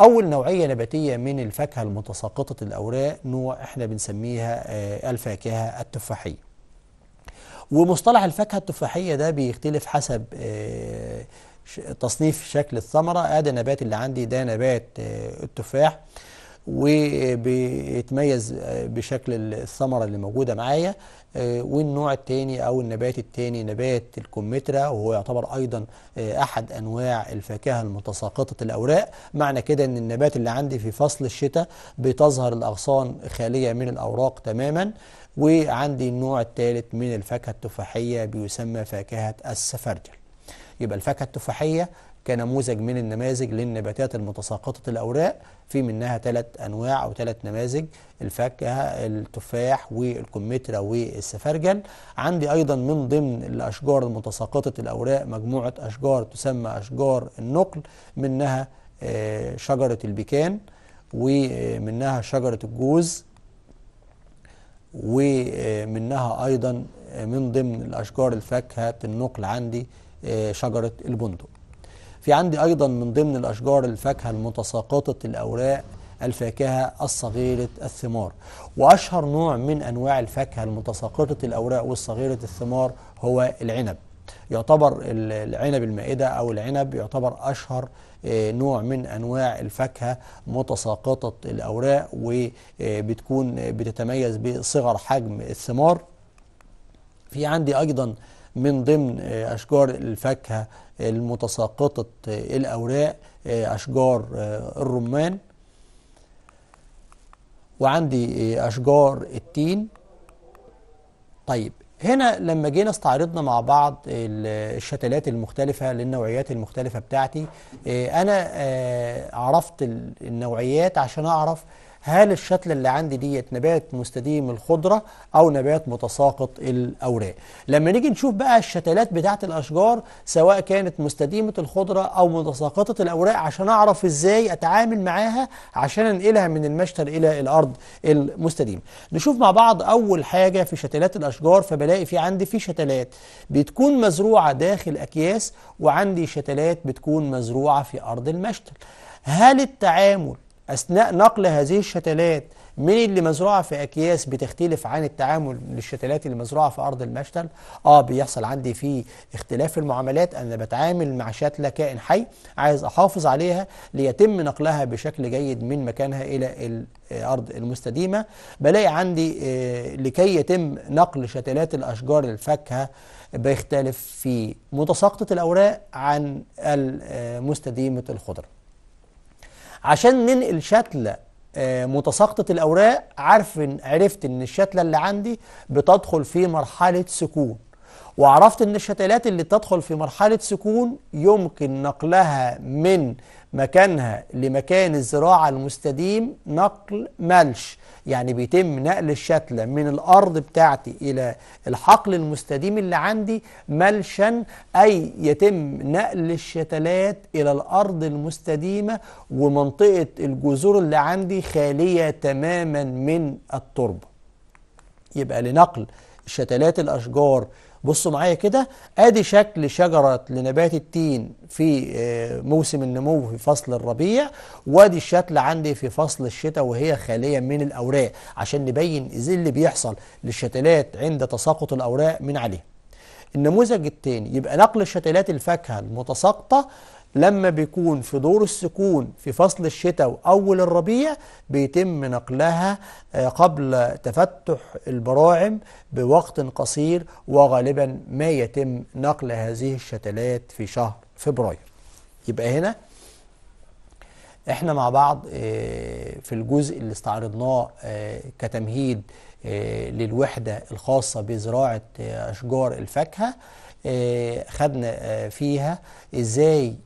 أول نوعية نباتية من الفاكهة المتساقطة الأوراق نوع احنا بنسميها آه، الفاكهة التفاحية ومصطلح الفاكهة التفاحية ده بيختلف حسب آه، تصنيف شكل الثمرة ادي آه، النبات اللي عندي ده نبات آه، التفاح وبيتميز آه، بشكل الثمرة اللي موجودة معايا والنوع التاني او النبات التاني نبات الكمثرى وهو يعتبر ايضا احد انواع الفاكهه المتساقطه الاوراق معنى كده ان النبات اللي عندي في فصل الشتاء بتظهر الاغصان خاليه من الاوراق تماما وعندي النوع الثالث من الفاكهه التفاحيه بيسمى فاكهه السفرجل يبقى الفاكهة التفاحية كنموذج من النماذج للنباتات المتساقطة الأوراق في منها ثلاث أنواع أو ثلاث نماذج الفاكهة التفاح والكمثرى والسفرجل عندي أيضا من ضمن الأشجار المتساقطة الأوراق مجموعة أشجار تسمى أشجار النقل منها آه، شجرة البيكان ومنها شجرة الجوز ومنها أيضا من ضمن الأشجار الفاكهة النقل عندي آه، شجرة البندق في عندي أيضا من ضمن الأشجار الفاكهة المتساقطة الأوراق الفاكهة الصغيرة الثمار وأشهر نوع من أنواع الفاكهة المتساقطة الأوراق والصغيرة الثمار هو العنب يعتبر العنب المائدة أو العنب يعتبر أشهر آه، نوع من أنواع الفاكهة متساقطة الأوراق وبتكون آه، بتتميز بصغر حجم الثمار في عندي أيضا من ضمن آه، أشجار الفاكهة المتساقطة آه، الأوراق آه، أشجار الرمان وعندي أشجار التين طيب هنا لما جينا استعرضنا مع بعض الشتلات المختلفة للنوعيات المختلفة بتاعتي أنا عرفت النوعيات عشان أعرف هل الشتلة اللي عندي ديت نبات مستديم الخضرة أو نبات متساقط الأوراق لما نيجي نشوف بقى الشتلات بتاعة الأشجار سواء كانت مستديمة الخضرة أو متساقطة الأوراق عشان أعرف إزاي أتعامل معاها عشان أنقلها من المشتل إلى الأرض المستديمة نشوف مع بعض أول حاجة في شتلات الأشجار فبلاقي في عندي في شتلات بتكون مزروعة داخل أكياس وعندي شتلات بتكون مزروعة في أرض المشتل هل التعامل أثناء نقل هذه الشتلات من اللي مزروعة في أكياس بتختلف عن التعامل للشتلات اللي مزروعة في أرض المشتل آه بيحصل عندي في اختلاف في المعاملات أنا بتعامل مع شتلة كائن حي عايز أحافظ عليها ليتم نقلها بشكل جيد من مكانها إلى الأرض المستديمة بلاقي عندي آه، لكي يتم نقل شتلات الأشجار الفاكهة بيختلف في متساقطة الأوراق عن مستديمة الخضره عشان ننقل شتلة آه، متساقطة الأوراق عارف عرفت إن الشتلة اللي عندي بتدخل في مرحلة سكون وعرفت إن الشتلات اللي بتدخل في مرحلة سكون يمكن نقلها من مكانها لمكان الزراعة المستديم نقل ملش يعني بيتم نقل الشتلة من الأرض بتاعتي إلى الحقل المستديم اللي عندي ملشا أي يتم نقل الشتلات إلى الأرض المستديمة ومنطقة الجذور اللي عندي خالية تماما من التربة يبقى لنقل شتلات الأشجار بصوا معايا كده ادي شكل شجرة لنبات التين في آه، موسم النمو في فصل الربيع وادي الشكل عندي في فصل الشتاء وهي خالية من الاوراق عشان نبين ايه اللي بيحصل للشتلات عند تساقط الاوراق من عليه النموذج الثاني يبقى نقل شتلات الفاكهة المتساقطة لما بيكون في دور السكون في فصل الشتاء وأول الربيع بيتم نقلها آه، قبل تفتح البراعم بوقت قصير وغالبا ما يتم نقل هذه الشتلات في شهر فبراير يبقى هنا احنا مع بعض آه، في الجزء اللي استعرضناه آه، كتمهيد للوحدة الخاصة بزراعة أشجار الفاكهة خدنا فيها ازاي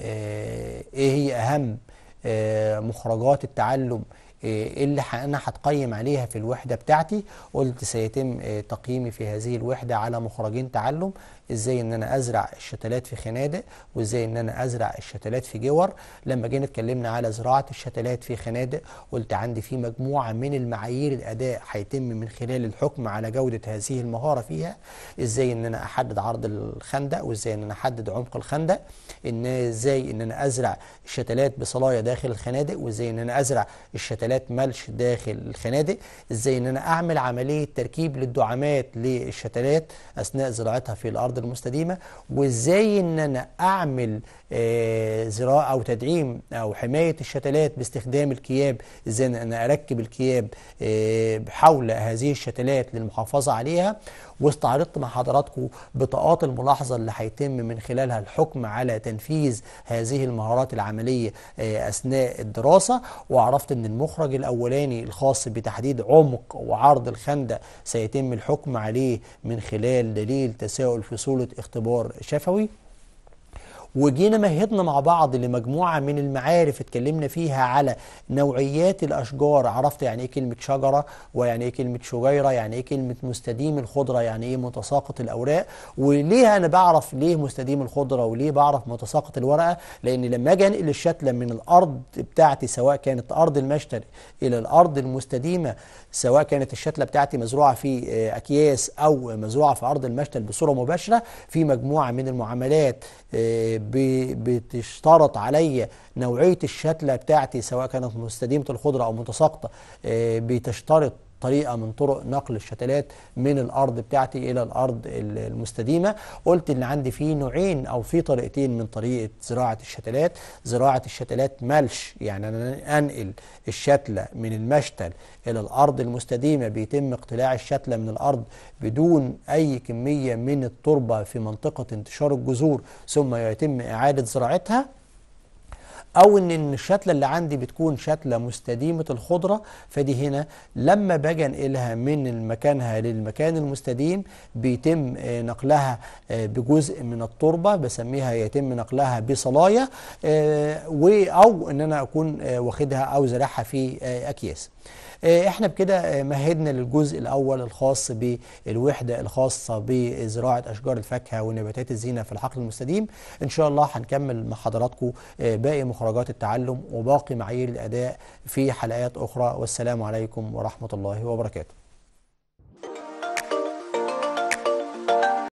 آه، ايه هي اهم آه، مخرجات التعلم آه، اللي انا هتقيم عليها في الوحده بتاعتي قلت سيتم تقييمي في هذه الوحده على مخرجين تعلم ازاي ان انا ازرع الشتلات في خنادق وازاي ان انا ازرع الشتلات في جور لما جينا اتكلمنا على زراعه الشتلات في خنادق قلت عندي في مجموعه من المعايير الاداء هيتم من خلال الحكم على جوده هذه المهاره فيها ازاي ان انا احدد عرض الخندق وازاي ان انا احدد عمق الخندق ان ازاي ان انا ازرع الشتلات بصلايه داخل الخنادق وازاي ان انا ازرع الشتلات ملش داخل الخنادق ازاي ان انا اعمل عمليه تركيب للدعامات للشتلات اثناء زراعتها في الارض المستديمه وازاي ان انا اعمل آه، زراعه او تدعيم او حمايه الشتلات باستخدام الكياب ازاي انا اركب الكياب آه، حول هذه الشتلات للمحافظه عليها واستعرضت مع حضراتكم بطاقات الملاحظه اللي هيتم من خلالها الحكم على تنفيذ هذه المهارات العمليه آه، اثناء الدراسه وعرفت ان المخرج الاولاني الخاص بتحديد عمق وعرض الخندق سيتم الحكم عليه من خلال دليل تساؤل في صورة اختبار شفوي وجينا مهدنا مع بعض لمجموعة من المعارف اتكلمنا فيها على نوعيات الأشجار عرفت يعني إيه كلمة شجرة ويعني إيه كلمة شجيرة يعني إيه كلمة مستديم الخضرة يعني إيه متساقط الأوراق وليه أنا بعرف ليه مستديم الخضرة وليه بعرف متساقط الورقة لأن لما أجي أنقل الشتلة من الأرض بتاعتي سواء كانت أرض المشتل إلى الأرض المستديمة سواء كانت الشتلة بتاعتي مزروعة في آه، أكياس أو مزروعة في أرض المشتل بصورة مباشرة في مجموعة من المعاملات آه، بتشترط عليا نوعيه الشتله بتاعتي سواء كانت مستديمه الخضره او متساقطه آه، بتشترط طريقة من طرق نقل الشتلات من الأرض بتاعتي إلى الأرض المستديمة قلت إن عندي في نوعين أو في طريقتين من طريقة زراعة الشتلات زراعة الشتلات ملش يعني أنا أنقل الشتلة من المشتل إلى الأرض المستديمة بيتم اقتلاع الشتلة من الأرض بدون أي كمية من التربة في منطقة انتشار الجذور ثم يتم إعادة زراعتها او ان الشتله اللي عندي بتكون شتله مستديمه الخضره فدي هنا لما باجي انقلها من مكانها للمكان المستديم بيتم نقلها آه، بجزء من التربه بسميها يتم نقلها بصلايه آه، او ان انا اكون آه، واخدها او زرعها في اكياس آه، احنا بكده آه، مهدنا للجزء الاول الخاص بالوحده الخاصه بزراعه اشجار الفاكهه ونباتات الزينه في الحقل المستديم ان شاء الله هنكمل مع حضراتكم آه، باقي مخرجات التعلم وباقي معايير الاداء في حلقات اخرى والسلام عليكم ورحمه الله وبركاته